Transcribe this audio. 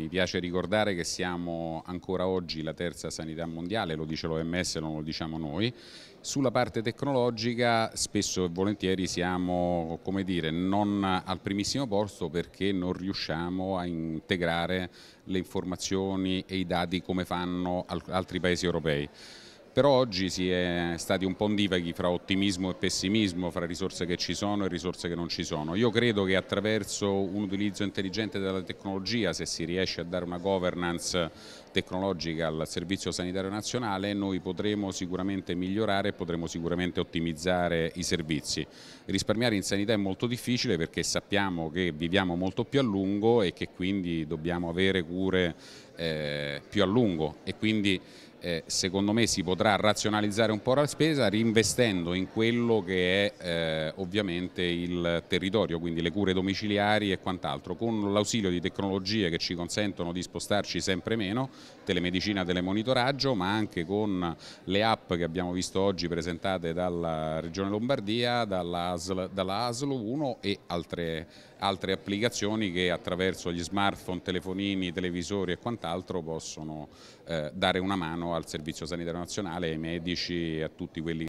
mi piace ricordare che siamo ancora oggi la terza sanità mondiale, lo dice l'OMS, non lo diciamo noi. Sulla parte tecnologica spesso e volentieri siamo come dire, non al primissimo posto perché non riusciamo a integrare le informazioni e i dati come fanno altri paesi europei però oggi si è stati un po' divaghi fra ottimismo e pessimismo, fra risorse che ci sono e risorse che non ci sono. Io credo che attraverso un utilizzo intelligente della tecnologia, se si riesce a dare una governance tecnologica al Servizio Sanitario Nazionale, noi potremo sicuramente migliorare e potremo sicuramente ottimizzare i servizi. Risparmiare in sanità è molto difficile perché sappiamo che viviamo molto più a lungo e che quindi dobbiamo avere cure eh, più a lungo e quindi eh, secondo me si potrà razionalizzare un po' la spesa reinvestendo in quello che è eh, ovviamente il territorio, quindi le cure domiciliari e quant'altro, con l'ausilio di tecnologie che ci consentono di spostarci sempre meno, telemedicina, telemonitoraggio, ma anche con le app che abbiamo visto oggi presentate dalla Regione Lombardia, dalla ASL, 1 e altre, altre applicazioni che attraverso gli smartphone, telefonini, televisori e quant'altro possono eh, dare una mano al Servizio Sanitario Nazionale, ai medici e a tutti quelli